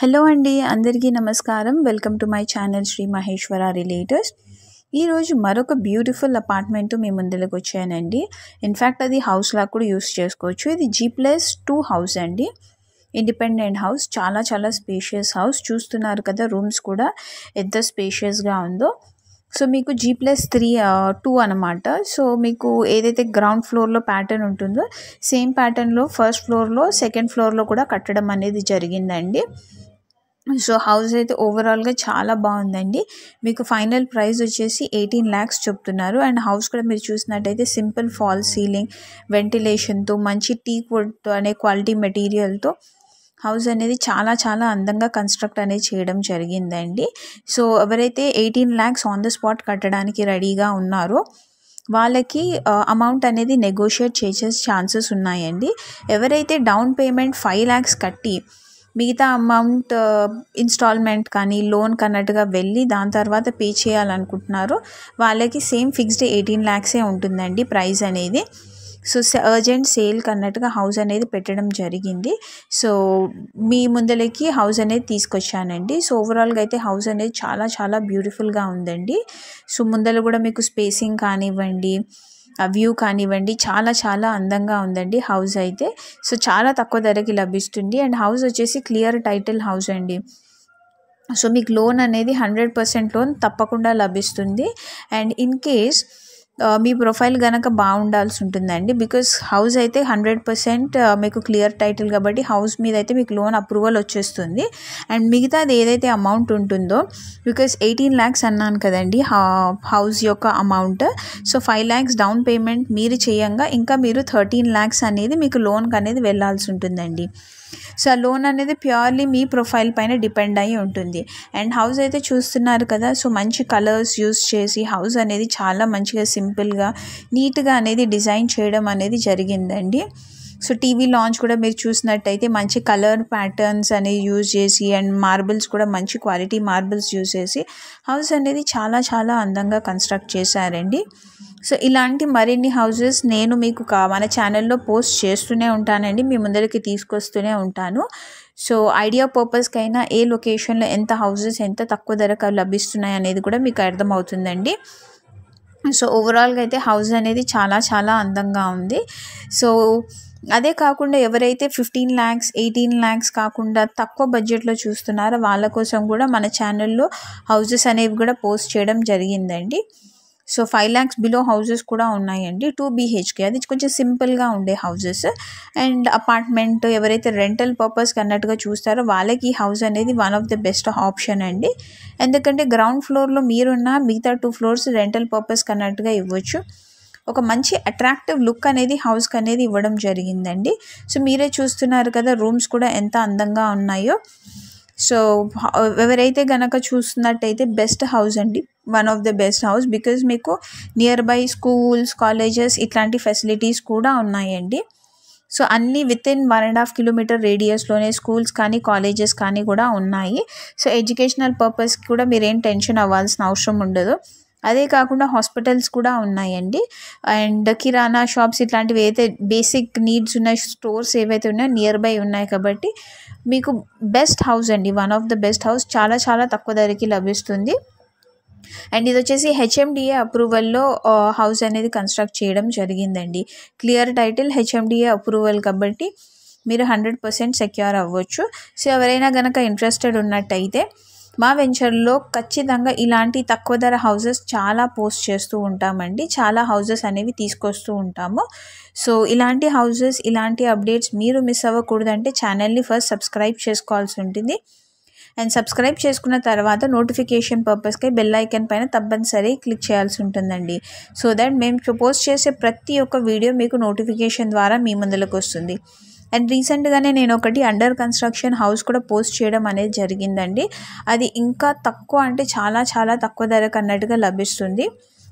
hello అండి అందరికీ నమస్కారం welcome to my channel Sri Maheshwara realtors ఈరోజు మరొక బ్యూటిఫుల్ అపార్ట్మెంట్ మీ ముందులకు వచ్చానండి ఇన్ఫ్యాక్ట్ అది హౌస్ లాగా కూడా యూస్ చేసుకోవచ్చు ఇది జీ ప్లస్ టూ హౌస్ అండి ఇండిపెండెంట్ హౌస్ చాలా చాలా స్పేషియస్ హౌస్ చూస్తున్నారు కదా రూమ్స్ కూడా ఎంత స్పేషియస్గా ఉందో సో మీకు జీ ప్లస్ త్రీ టూ అనమాట సో మీకు ఏదైతే గ్రౌండ్ ఫ్లోర్లో ప్యాటర్న్ ఉంటుందో సేమ్ ప్యాటర్న్లో ఫస్ట్ ఫ్లోర్లో సెకండ్ ఫ్లోర్లో కూడా కట్టడం అనేది జరిగిందండి సో హౌస్ అయితే ఓవరాల్గా చాలా బాగుందండి మీకు ఫైనల్ ప్రైస్ వచ్చేసి ఎయిటీన్ ల్యాక్స్ చెప్తున్నారు అండ్ హౌస్ కూడా మీరు చూసినట్టయితే సింపుల్ ఫాల్ సీలింగ్ వెంటిలేషన్తో మంచి టీ వుడ్తో అనే క్వాలిటీ మెటీరియల్తో హౌస్ అనేది చాలా చాలా అందంగా కన్స్ట్రక్ట్ అనేది చేయడం జరిగిందండి సో ఎవరైతే eighteen lakhs on the spot కట్టడానికి రెడీగా ఉన్నారో వాళ్ళకి అమౌంట్ అనేది నెగోషియేట్ చేసే ఛాన్సెస్ ఉన్నాయండి ఎవరైతే డౌన్ పేమెంట్ ఫైవ్ ల్యాక్స్ కట్టి మిగతా అమౌంట్ ఇన్స్టాల్మెంట్ uh, కానీ లోన్ కన్నట్టుగా వెళ్ళి దాని తర్వాత పే చేయాలనుకుంటున్నారు వాళ్ళకి సేమ్ ఫిక్స్డ్ ఎయిటీన్ ల్యాక్సే ఉంటుందండి ప్రైస్ అనేది సో అర్జెంట్ సేల్ కన్నట్టుగా హౌస్ అనేది పెట్టడం జరిగింది సో మీ ముందలకి హౌస్ అనేది తీసుకొచ్చానండి సో ఓవరాల్గా అయితే హౌస్ అనేది చాలా చాలా బ్యూటిఫుల్గా ఉందండి సో ముందల కూడా మీకు స్పేసింగ్ కానివ్వండి ఆ వ్యూ కానివ్వండి చాలా చాలా అందంగా ఉందండి హౌస్ అయితే సో చాలా తక్కువ ధరకి లభిస్తుంది అండ్ హౌస్ వచ్చేసి క్లియర్ టైటిల్ హౌస్ అండి సో మీకు లోన్ అనేది హండ్రెడ్ పర్సెంట్ లోన్ తప్పకుండా లభిస్తుంది అండ్ ఇన్ కేస్ మీ ప్రొఫైల్ కనుక బాగుండాల్సి ఉంటుందండి బికాస్ హౌస్ అయితే హండ్రెడ్ పర్సెంట్ మీకు క్లియర్ టైటిల్ కాబట్టి హౌస్ మీద అయితే మీకు లోన్ అప్రూవల్ వచ్చేస్తుంది అండ్ మిగతా ఏదైతే అమౌంట్ ఉంటుందో బికాస్ ఎయిటీన్ ల్యాక్స్ అన్నాను కదండి హౌస్ యొక్క amount so five lakhs down payment మీరు చేయంగా ఇంకా మీరు థర్టీన్ ల్యాక్స్ అనేది మీకు లోన్కి అనేది వెళ్ళాల్సి ఉంటుందండి సో ఆ లోన్ అనేది ప్యూర్లీ మీ ప్రొఫైల్ పైన డిపెండ్ అయి ఉంటుంది అండ్ హౌస్ అయితే చూస్తున్నారు కదా సో మంచి కలర్స్ యూస్ చేసి హౌస్ అనేది చాలా మంచిగా సింపుల్గా నీట్గా అనేది డిజైన్ చేయడం అనేది జరిగిందండి సో టీవీ లాంచ్ కూడా మీరు చూసినట్టయితే మంచి కలర్ ప్యాటర్న్స్ అనేవి యూజ్ చేసి అండ్ మార్బుల్స్ కూడా మంచి క్వాలిటీ మార్బుల్స్ యూజ్ చేసి హౌస్ అనేది చాలా చాలా అందంగా కన్స్ట్రక్ట్ చేశారండి సో ఇలాంటి మరిన్ని హౌజెస్ నేను మీకు కా మన ఛానల్లో పోస్ట్ చేస్తూనే ఉంటానండి మీ ముందరికి తీసుకొస్తూనే ఉంటాను సో ఐడియా పర్పస్కైనా ఏ లొకేషన్లో ఎంత హౌజెస్ ఎంత తక్కువ ధరకు లభిస్తున్నాయి అనేది కూడా మీకు అర్థమవుతుందండి సో ఓవరాల్గా అయితే హౌస్ అనేది చాలా చాలా అందంగా ఉంది సో అదే కాకుండా ఎవరైతే ఫిఫ్టీన్ ల్యాక్స్ ఎయిటీన్ ల్యాక్స్ కాకుండా తక్కువ బడ్జెట్లో చూస్తున్నారో వాళ్ళ కోసం కూడా మన ఛానల్లో హౌజెస్ అనేవి కూడా పోస్ట్ చేయడం జరిగిందండి so five lakhs below houses కూడా ఉన్నాయండి టూ బీహెచ్కే అది కొంచెం సింపుల్గా ఉండే హౌజెస్ అండ్ అపార్ట్మెంట్ ఎవరైతే రెంటల్ పర్పస్కి అన్నట్టుగా చూస్తారో వాళ్ళకి ఈ హౌస్ అనేది one of the best option అండి ఎందుకంటే గ్రౌండ్ ఫ్లోర్లో మీరున్న మిగతా టూ ఫ్లోర్స్ రెంటల్ పర్పస్కి అన్నట్టుగా ఇవ్వచ్చు ఒక మంచి అట్రాక్టివ్ లుక్ అనేది హౌస్కి అనేది ఇవ్వడం జరిగిందండి సో మీరే చూస్తున్నారు కదా రూమ్స్ కూడా ఎంత అందంగా ఉన్నాయో సో ఎవరైతే గనక చూస్తున్నట్టయితే బెస్ట్ హౌస్ అండి one of the best house because మీకు నియర్ బై స్కూల్స్ కాలేజెస్ ఇట్లాంటి ఫెసిలిటీస్ కూడా ఉన్నాయండి సో అన్నీ within one and half kilometre రేడియస్లోనే స్కూల్స్ కానీ కాలేజెస్ కానీ కూడా ఉన్నాయి సో ఎడ్యుకేషనల్ పర్పస్కి కూడా మీరేం టెన్షన్ అవ్వాల్సిన అవసరం ఉండదు అదే కాకుండా హాస్పిటల్స్ కూడా ఉన్నాయండి అండ్ కిరాణా షాప్స్ ఇట్లాంటివి అయితే బేసిక్ నీడ్స్ ఉన్న స్టోర్స్ ఏవైతే ఉన్నాయో నియర్ బై ఉన్నాయి కాబట్టి మీకు బెస్ట్ హౌస్ అండి one of the best house చాలా చాలా తక్కువ ధరకి లభిస్తుంది అండ్ ఇది వచ్చేసి హెచ్ఎండిఏ అప్రూవల్లో హౌస్ అనేది కన్స్ట్రక్ట్ చేయడం జరిగిందండి క్లియర్ టైటిల్ హెచ్ఎండిఏ అప్రూవల్ కాబట్టి మీరు హండ్రెడ్ పర్సెంట్ సెక్యూర్ అవ్వచ్చు సో ఎవరైనా కనుక ఇంట్రెస్టెడ్ ఉన్నట్టయితే మా వెంచర్లో ఖచ్చితంగా ఇలాంటి తక్కువ ధర హౌజెస్ చాలా పోస్ట్ చేస్తూ ఉంటామండి చాలా హౌజెస్ అనేవి తీసుకొస్తూ ఉంటాము సో ఇలాంటి హౌజెస్ ఇలాంటి అప్డేట్స్ మీరు మిస్ అవ్వకూడదంటే ఛానల్ని ఫస్ట్ సబ్స్క్రైబ్ చేసుకోవాల్సి ఉంటుంది అండ్ సబ్స్క్రైబ్ చేసుకున్న తర్వాత నోటిఫికేషన్ పర్పస్కే బెల్ ఐకన్ పైన తప్పనిసరి క్లిక్ చేయాల్సి ఉంటుందండి సో దాట్ మేము పోస్ట్ చేసే ప్రతి ఒక్క వీడియో మీకు నోటిఫికేషన్ ద్వారా మీ ముందులకు వస్తుంది అండ్ రీసెంట్గానే నేను ఒకటి అండర్ కన్స్ట్రక్షన్ హౌస్ కూడా పోస్ట్ చేయడం అనేది జరిగిందండి అది ఇంకా తక్కువ అంటే చాలా చాలా తక్కువ ధరకు అన్నట్టుగా లభిస్తుంది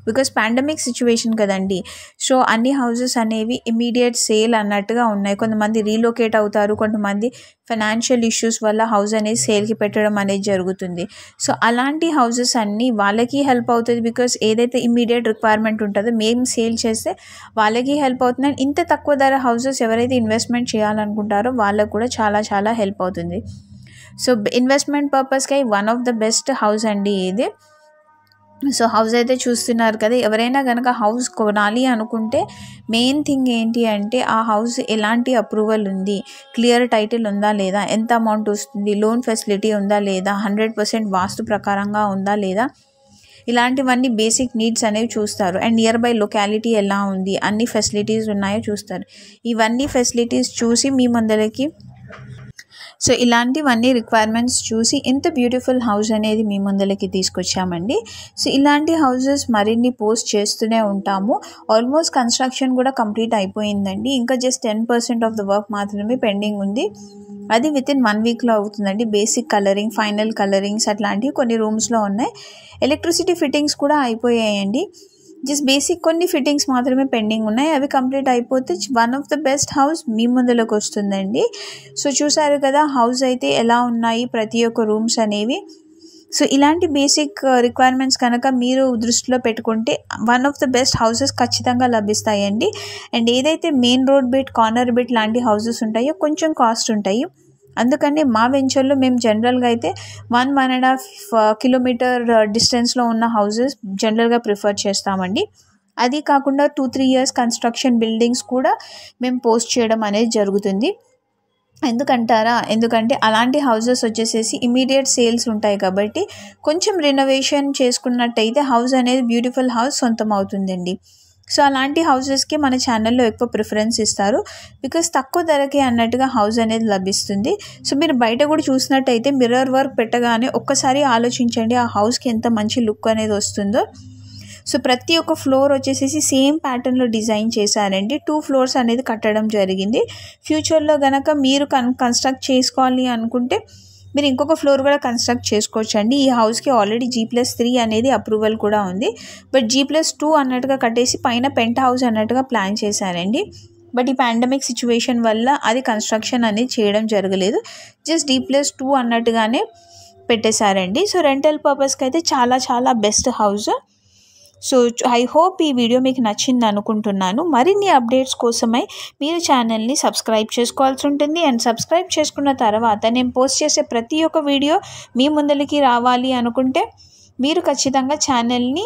బికాస్ పాండమిక్ సిచ్యువేషన్ కదండి సో అన్ని హౌజెస్ అనేవి ఇమీడియట్ సేల్ అన్నట్టుగా ఉన్నాయి కొంతమంది రీలొకేట్ అవుతారు కొంతమంది ఫైనాన్షియల్ ఇష్యూస్ వల్ల హౌస్ అనేది సేల్కి పెట్టడం అనేది జరుగుతుంది సో అలాంటి హౌసెస్ అన్నీ వాళ్ళకి హెల్ప్ అవుతుంది బికాస్ ఏదైతే ఇమీడియట్ రిక్వైర్మెంట్ ఉంటుందో మేము సేల్ చేస్తే వాళ్ళకి హెల్ప్ అవుతుంది అండ్ ఇంత తక్కువ ధర హౌసెస్ ఎవరైతే ఇన్వెస్ట్మెంట్ చేయాలనుకుంటారో వాళ్ళకు కూడా చాలా చాలా హెల్ప్ అవుతుంది సో ఇన్వెస్ట్మెంట్ పర్పస్కి one of the best house అండి ఇది సో హౌస్ అయితే చూస్తున్నారు కదా ఎవరైనా కనుక హౌస్ కొనాలి అనుకుంటే మెయిన్ థింగ్ ఏంటి అంటే ఆ హౌస్ ఎలాంటి అప్రూవల్ ఉంది క్లియర్ టైటిల్ ఉందా లేదా ఎంత అమౌంట్ వస్తుంది లోన్ ఫెసిలిటీ ఉందా లేదా హండ్రెడ్ పర్సెంట్ వాస్తు ప్రకారంగా ఉందా లేదా ఇలాంటివన్నీ బేసిక్ నీడ్స్ అనేవి చూస్తారు అండ్ నియర్ బై లొకాలిటీ ఎలా ఉంది అన్ని ఫెసిలిటీస్ ఉన్నాయో చూస్తారు ఇవన్నీ ఫెసిలిటీస్ చూసి మీ ముందరకి సో ఇలాంటివన్నీ రిక్వైర్మెంట్స్ చూసి ఎంత బ్యూటిఫుల్ హౌస్ అనేది మీ ముందరికి తీసుకొచ్చామండి సో ఇలాంటి హౌజెస్ మరిన్ని పోస్ట్ చేస్తూనే ఉంటాము ఆల్మోస్ట్ కన్స్ట్రక్షన్ కూడా కంప్లీట్ అయిపోయిందండి ఇంకా just ten percent of the work మాత్రమే పెండింగ్ ఉంది అది విత్ ఇన్ వన్ వీక్లో అవుతుందండి బేసిక్ కలరింగ్ ఫైనల్ కలరింగ్స్ అట్లాంటివి కొన్ని రూమ్స్లో ఉన్నాయి ఎలక్ట్రిసిటీ ఫిట్టింగ్స్ కూడా అయిపోయాయండి జస్ట్ బేసిక్ కొన్ని ఫిట్టింగ్స్ మాత్రమే పెండింగ్ ఉన్నాయి అవి కంప్లీట్ అయిపోతే one of the best house మీ ముందులోకి వస్తుందండి సో చూసారు కదా హౌస్ అయితే ఎలా ఉన్నాయి ప్రతి ఒక్క రూమ్స్ అనేవి సో ఇలాంటి బేసిక్ రిక్వైర్మెంట్స్ uh, కనుక మీరు దృష్టిలో పెట్టుకుంటే one of the best houses ఖచ్చితంగా లభిస్తాయండి అండ్ ఏదైతే main road bit corner bit లాంటి హౌసెస్ ఉంటాయో కొంచెం కాస్ట్ ఉంటాయి అందుకని మా వెంచర్లో మేము జనరల్గా అయితే one one and half kilometer డిస్టెన్స్లో ఉన్న హౌజెస్ జనరల్గా ప్రిఫర్ చేస్తామండి అది కాకుండా two three years construction buildings కూడా మేము పోస్ట్ చేయడం అనేది జరుగుతుంది ఎందుకంటారా ఎందుకంటే అలాంటి హౌజెస్ వచ్చేసేసి ఇమీడియట్ సేల్స్ ఉంటాయి కాబట్టి కొంచెం రినోవేషన్ చేసుకున్నట్టయితే హౌస్ అనేది బ్యూటిఫుల్ హౌస్ సొంతం అవుతుందండి సో అలాంటి హౌజెస్కి మన ఛానల్లో ఎక్కువ ప్రిఫరెన్స్ ఇస్తారు బికాస్ తక్కువ ధరకే అన్నట్టుగా హౌస్ అనేది లభిస్తుంది సో మీరు బయట కూడా చూసినట్టయితే మిర్రర్ వర్క్ పెట్టగానే ఒక్కసారి ఆలోచించండి ఆ హౌస్కి ఎంత మంచి లుక్ అనేది వస్తుందో సో ప్రతి ఒక్క ఫ్లోర్ వచ్చేసేసి సేమ్ ప్యాటర్న్లో డిజైన్ చేశారండి టూ ఫ్లోర్స్ అనేది కట్టడం జరిగింది ఫ్యూచర్లో కనుక మీరు కన్ కన్స్ట్రక్ట్ చేసుకోవాలి అనుకుంటే మీరు ఇంకొక ఫ్లోర్ కూడా కన్స్ట్రక్ట్ చేసుకోవచ్చు అండి ఈ హౌస్కి ఆల్రెడీ జీ ప్లస్ త్రీ అనేది అప్రూవల్ కూడా ఉంది బట్ జీ ప్లస్ టూ అన్నట్టుగా కట్టేసి పైన పెంట్ హౌస్ అన్నట్టుగా ప్లాన్ చేశారండి బట్ ఈ పాండమిక్ సిచ్యువేషన్ వల్ల అది కన్స్ట్రక్షన్ అనేది చేయడం జరగలేదు జస్ట్ డీ ప్లస్ టూ అన్నట్టుగానే పెట్టేశారండి సో రెంటల్ పర్పస్కి అయితే చాలా చాలా best house so I hope ఈ వీడియో మీకు నచ్చింది అనుకుంటున్నాను మరిన్ని అప్డేట్స్ కోసమై మీరు ఛానల్ని సబ్స్క్రైబ్ చేసుకోవాల్సి ఉంటుంది అండ్ సబ్స్క్రైబ్ చేసుకున్న తర్వాత నేను పోస్ట్ చేసే ప్రతి ఒక్క వీడియో మీ ముందరికి రావాలి అనుకుంటే మీరు ఖచ్చితంగా ఛానల్ని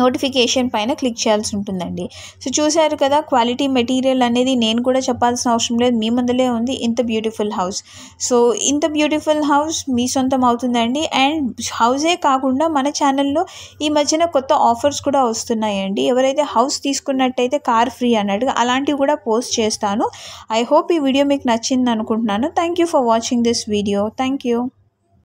నోటిఫికేషన్ పైన క్లిక్ చేయాల్సి ఉంటుందండి సో చూశారు కదా క్వాలిటీ మెటీరియల్ అనేది నేను కూడా చెప్పాల్సిన అవసరం లేదు మీ ముందలే ఉంది ఇంత బ్యూటిఫుల్ హౌస్ సో ఇంత బ్యూటిఫుల్ హౌస్ మీ సొంతం అవుతుందండి అండ్ హౌసే కాకుండా మన ఛానల్లో ఈ మధ్యన కొత్త ఆఫర్స్ కూడా వస్తున్నాయండి ఎవరైతే హౌస్ తీసుకున్నట్టయితే కార్ ఫ్రీ అన్నట్టుగా అలాంటివి కూడా పోస్ట్ చేస్తాను ఐ హోప్ ఈ వీడియో మీకు నచ్చింది అనుకుంటున్నాను thank you for watching this video thank you